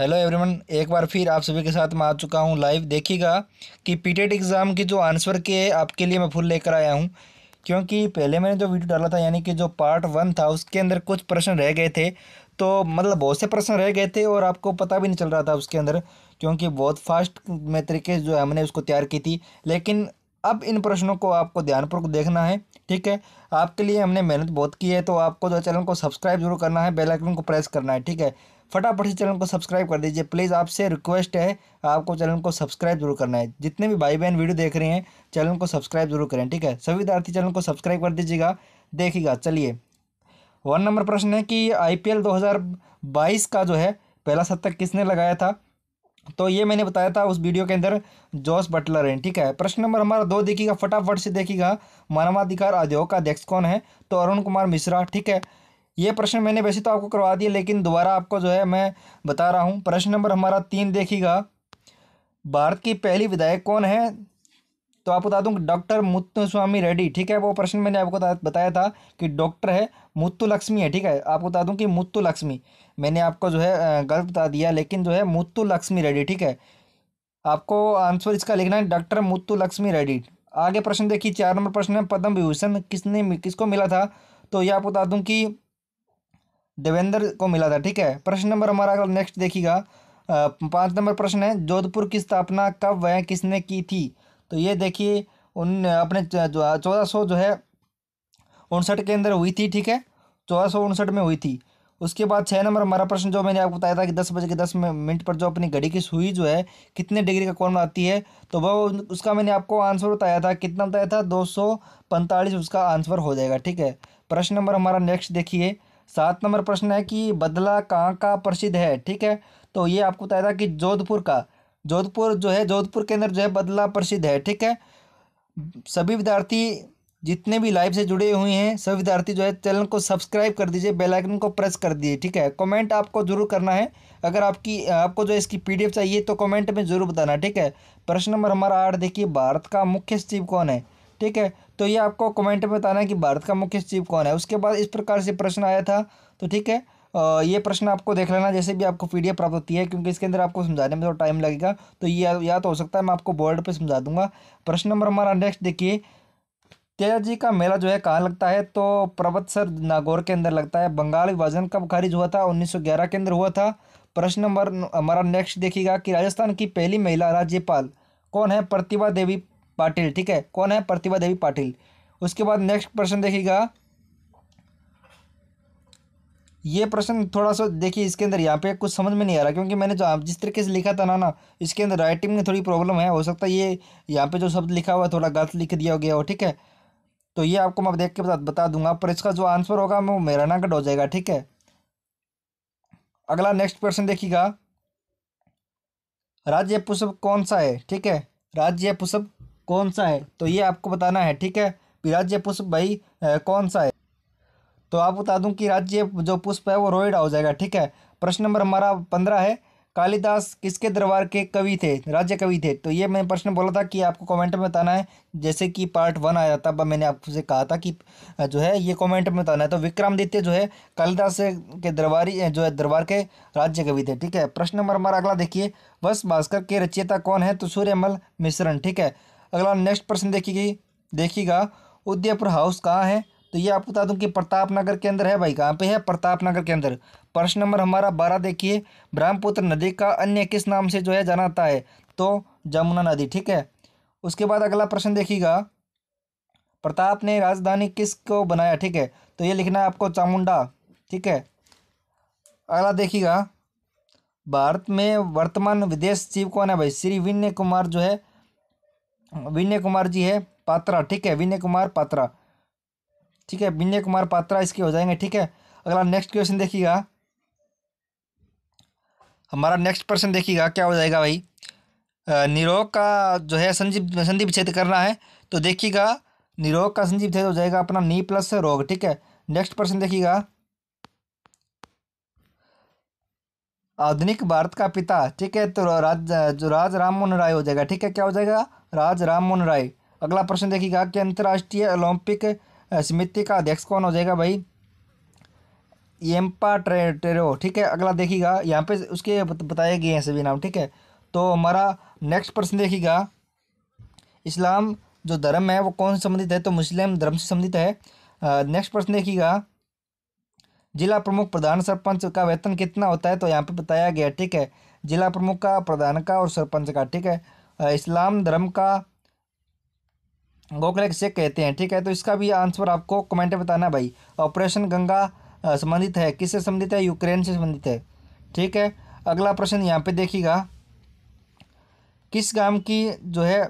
hello everyone एक बार फिर आप सभी के साथ मैं आ चुका हूँ लाइव देखिएगा कि पीटेट एग्ज़ाम e की जो आंसर के आपके लिए मैं फुल लेकर आया हूँ क्योंकि पहले मैंने जो वीडियो डाला था यानी कि जो पार्ट वन था उसके अंदर कुछ प्रश्न रह गए थे तो मतलब बहुत से प्रश्न रह गए थे और आपको पता भी नहीं चल रहा था उसके अंदर क्योंकि बहुत फास्ट में तरीके जो है हमने उसको तैयार की थी लेकिन अब इन प्रश्नों को आपको ध्यानपूर्वक देखना है ठीक है आपके लिए हमने मेहनत बहुत की है तो आपको जो चैनल को सब्सक्राइब जरूर करना है बेल आइकन को प्रेस करना है ठीक है फटाफट से चैनल को सब्सक्राइब कर दीजिए प्लीज़ आपसे रिक्वेस्ट है आपको चैनल को सब्सक्राइब जरूर करना है जितने भी भाई बहन वीडियो देख रहे हैं चैनल को सब्सक्राइब जरूर करें ठीक है सभी विद्यार्थी चैनल को सब्सक्राइब कर दीजिएगा देखिएगा चलिए वन नंबर प्रश्न है कि आई पी का जो है पहला शतक किसने लगाया था तो ये मैंने बताया था उस वीडियो के अंदर जॉस बटलर हैं ठीक है प्रश्न नंबर हमारा दो देखिएगा फटाफट से देखिएगा मानवाधिकार आयोग का अध्यक्ष कौन है तो अरुण कुमार मिश्रा ठीक है ये प्रश्न मैंने वैसे तो आपको करवा दिया लेकिन दोबारा आपको जो है मैं बता रहा हूँ प्रश्न नंबर हमारा तीन देखिएगा भारत की पहली विधायक कौन है तो आपको बता दूँ डॉक्टर मुत्तुस्वामी रेड्डी ठीक है वो प्रश्न मैंने आपको बताया था कि डॉक्टर है मुत्तु लक्ष्मी है ठीक है आपको बता दूँ कि मुत्तु लक्ष्मी मैंने आपको जो है गलत बता दिया लेकिन जो है मुत्तु लक्ष्मी रेड्डी ठीक है आपको आंसर इसका लिखना है डॉक्टर मुत्तु लक्ष्मी रेड्डी आगे प्रश्न देखिए चार नंबर प्रश्न है पद्म विभूषण किसने किसको मिला था तो ये आपको बता दूँ कि देवेंद्र को मिला था ठीक है प्रश्न नंबर हमारा अगर नेक्स्ट देखिएगा पाँच नंबर प्रश्न है जोधपुर की स्थापना कब व किसने की थी तो ये देखिए उन अपने चौदह सौ जो है उनसठ के अंदर हुई थी ठीक है चौदह सौ उनसठ में हुई थी उसके बाद छः नंबर हमारा प्रश्न जो मैंने आपको बताया था कि दस बजे के दस मिनट पर जो अपनी घड़ी की सुई जो है कितने डिग्री का कौन आती है तो वह उसका मैंने आपको आंसर बताया था कितना बताया था दो सौ पैंतालीस उसका आंसर हो जाएगा ठीक है प्रश्न नंबर हमारा नेक्स्ट देखिए सात नंबर प्रश्न है कि बदला कहाँ का प्रसिद्ध है ठीक है तो ये आपको बताया था कि जोधपुर का जोधपुर जो है जोधपुर के अंदर जो है बदला प्रसिद्ध है ठीक है सभी विद्यार्थी जितने भी लाइव से जुड़े हुए हैं सभी विद्यार्थी जो है चैनल को सब्सक्राइब कर दीजिए बेल आइकन को प्रेस कर दीजिए ठीक है कमेंट आपको जरूर करना है अगर आपकी आपको जो इसकी पीडीएफ चाहिए तो कमेंट में जरूर बताना ठीक है प्रश्न नंबर हमारा आठ देखिए भारत का मुख्य सचिव कौन है ठीक है तो ये आपको कमेंट में बताना है कि भारत का मुख्य सचिव कौन है उसके बाद इस प्रकार से प्रश्न आया था तो ठीक है ये प्रश्न आपको देख लेना जैसे भी आपको पी प्राप्त होती है क्योंकि इसके अंदर आपको समझाने में थोड़ा तो टाइम लगेगा तो ये या, तो हो सकता है मैं आपको बोर्ड पर समझा दूंगा प्रश्न नंबर हमारा नेक्स्ट देखिए तेजा जी का मेला जो है कहाँ लगता है तो सर नागौर के अंदर लगता है बंगाल विभाजन कब खारिज हुआ था 1911 के अंदर हुआ था प्रश्न नंबर हमारा नेक्स्ट देखिएगा कि राजस्थान की पहली महिला राज्यपाल कौन है प्रतिभा देवी पाटिल ठीक है कौन है प्रतिभा देवी पाटिल उसके बाद नेक्स्ट प्रश्न देखिएगा ये प्रश्न थोड़ा सा देखिए इसके अंदर यहाँ पे कुछ समझ में नहीं आ रहा क्योंकि मैंने जो जिस तरीके से लिखा था ना ना इसके अंदर राइटिंग में थोड़ी प्रॉब्लम है हो सकता है ये यहाँ पे जो शब्द लिखा हुआ है थोड़ा गलत लिख दिया हो गया हो ठीक है तो ये आपको मैं देख के बता बता दूंगा पर इसका जो आंसर होगा वो मेरा ना कट हो जाएगा ठीक है अगला नेक्स्ट प्रश्न देखिएगा राज्य पुष्प कौन सा है ठीक है राज्य पुष्प कौन सा है तो ये आपको बताना है ठीक है राज्य पुष्प भाई कौन सा है तो आप बता दूं कि राज्य जो पुष्प है वो रोहिड़ा हो जाएगा ठीक है प्रश्न नंबर हमारा पंद्रह है कालिदास किसके दरबार के कवि थे राज्य कवि थे तो ये मैंने प्रश्न बोला था कि आपको कमेंट में बताना है जैसे कि पार्ट वन आया तब मैंने आपसे कहा था कि जो है ये कमेंट में बताना है तो विक्रमादित्य जो है कालिदास के दरबारी जो है दरबार के राज्य कवि थे ठीक है प्रश्न नंबर हमारा अगला देखिए वस भास्कर के रचयिता कौन है तो सूर्यमल मिश्रण ठीक है अगला नेक्स्ट प्रश्न देखिए देखिएगा उदयपुर हाउस कहाँ है तो ये आपको बता दूं कि प्रताप नगर के अंदर है भाई कहाँ पे है प्रताप नगर के अंदर प्रश्न नंबर हमारा बारह देखिए ब्रह्मपुत्र नदी का अन्य किस नाम से जो है जाना जाता है तो जमुना नदी ठीक है उसके बाद अगला प्रश्न देखिएगा प्रताप ने राजधानी किसको बनाया ठीक है तो ये लिखना है आपको चामुंडा ठीक है अगला देखिएगा भारत में वर्तमान विदेश सचिव कौन है भाई श्री विनय कुमार जो है विनय कुमार जी है पात्रा ठीक है विनय कुमार पात्रा ठीक है विनय कुमार पात्रा इसके हो जाएंगे ठीक है अगला नेक्स्ट क्वेश्चन देखिएगा हमारा नेक्स्ट प्रश्न देखिएगा क्या हो जाएगा भाई निरोग का जो है संजीव संदीप छेद करना है तो देखिएगा निरोग का संजीव छेद हो जाएगा अपना नी प्लस रोग ठीक है नेक्स्ट प्रश्न देखिएगा आधुनिक भारत का पिता ठीक है तो राज जो राज राम मोहन राय हो जाएगा ठीक है क्या हो जाएगा राज राम मोहन राय अगला प्रश्न देखिएगा कि अंतर्राष्ट्रीय ओलंपिक समिति का अध्यक्ष कौन हो जाएगा भाई एम्पा ट्रे टेरो ठीक है अगला देखिएगा यहाँ पे उसके बताए गए हैं सभी नाम ठीक है तो हमारा नेक्स्ट प्रश्न देखिएगा इस्लाम जो धर्म है वो कौन से संबंधित है तो मुस्लिम धर्म से संबंधित है नेक्स्ट प्रश्न देखिएगा जिला प्रमुख प्रधान सरपंच का वेतन कितना होता है तो यहाँ पे बताया गया ठीक है जिला प्रमुख का प्रधान का और सरपंच का ठीक है इस्लाम धर्म का गोखले किसे कहते हैं ठीक है तो इसका भी आंसर आपको कमेंट में बताना भाई ऑपरेशन गंगा संबंधित है किससे संबंधित है यूक्रेन से संबंधित है ठीक है अगला प्रश्न यहाँ पे देखिएगा किस गांव की जो है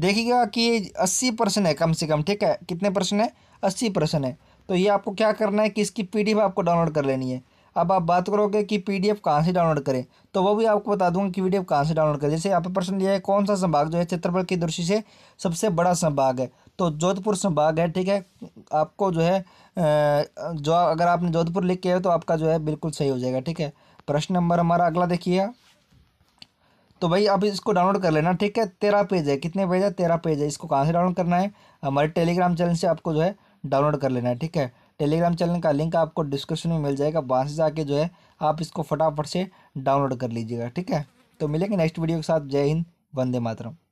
देखिएगा कि अस्सी परसेंट है कम से कम ठीक है कितने परसेंट है अस्सी परसेंट है तो ये आपको क्या करना है कि इसकी पी आपको डाउनलोड कर लेनी है अब आप बात करोगे कि पी डी कहाँ से डाउनलोड करें तो वो भी आपको बता दूंगा कि पी कहाँ से डाउनलोड करें जैसे यहाँ पर प्रश्न दिया है कौन सा संभाग जो है क्षेत्रफल की दृष्टि से सबसे बड़ा संभाग है तो जोधपुर संभाग है ठीक है आपको जो है जो अगर आपने जोधपुर लिख के है तो आपका जो है बिल्कुल सही हो जाएगा ठीक है प्रश्न नंबर हमारा अगला देखिए तो भाई अब इसको डाउनलोड कर लेना ठीक है तेरह पेज है कितने पेज है तेरह पेज है इसको कहाँ से डाउनलोड करना है हमारे टेलीग्राम चैनल से आपको जो है डाउनलोड कर लेना है ठीक है टेलीग्राम चैनल का लिंक आपको डिस्क्रिप्शन में मिल जाएगा वहाँ से जाके जो है आप इसको फटाफट से डाउनलोड कर लीजिएगा ठीक है तो मिलेंगे नेक्स्ट वीडियो के साथ जय हिंद वंदे मातरम